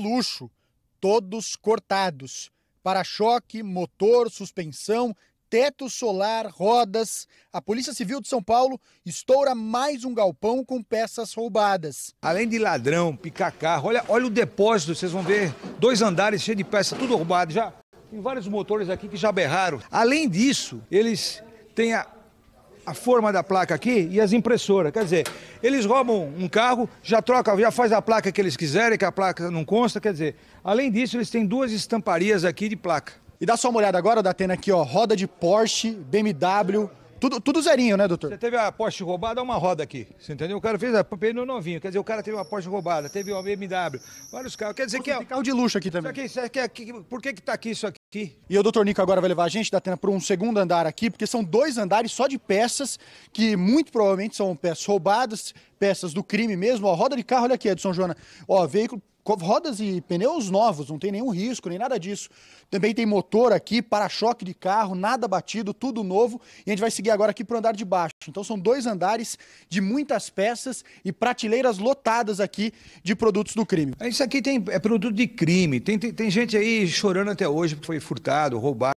luxo, todos cortados. Para-choque, motor, suspensão, teto solar, rodas. A Polícia Civil de São Paulo estoura mais um galpão com peças roubadas. Além de ladrão, picar carro, olha, olha o depósito, vocês vão ver. Dois andares cheios de peças, tudo roubado já. Tem vários motores aqui que já berraram. Além disso, eles têm a a forma da placa aqui e as impressoras. Quer dizer, eles roubam um carro, já troca, já faz a placa que eles quiserem, que a placa não consta. Quer dizer, além disso, eles têm duas estamparias aqui de placa. E dá só uma olhada agora, Datena, aqui, ó, roda de Porsche, BMW, tudo, tudo zerinho, né, doutor? Você teve a Porsche roubada, uma roda aqui. Você entendeu? O cara fez a pneu novinho. Quer dizer, o cara teve uma Porsche roubada, teve uma BMW, vários carros. Quer dizer que é. Tem carro de luxo aqui também. Aqui, aqui, é por que, que tá aqui isso aqui? Aqui. E o Dr. Nico agora vai levar a gente, da Atena, para um segundo andar aqui, porque são dois andares só de peças, que muito provavelmente são peças roubadas, peças do crime mesmo. Ó, roda de carro, olha aqui, Edson Joana. Ó, veículo rodas e pneus novos, não tem nenhum risco, nem nada disso. Também tem motor aqui, para-choque de carro, nada batido, tudo novo. E a gente vai seguir agora aqui para o andar de baixo. Então são dois andares de muitas peças e prateleiras lotadas aqui de produtos do crime. Isso aqui tem, é produto de crime. Tem, tem, tem gente aí chorando até hoje porque foi furtado, roubado.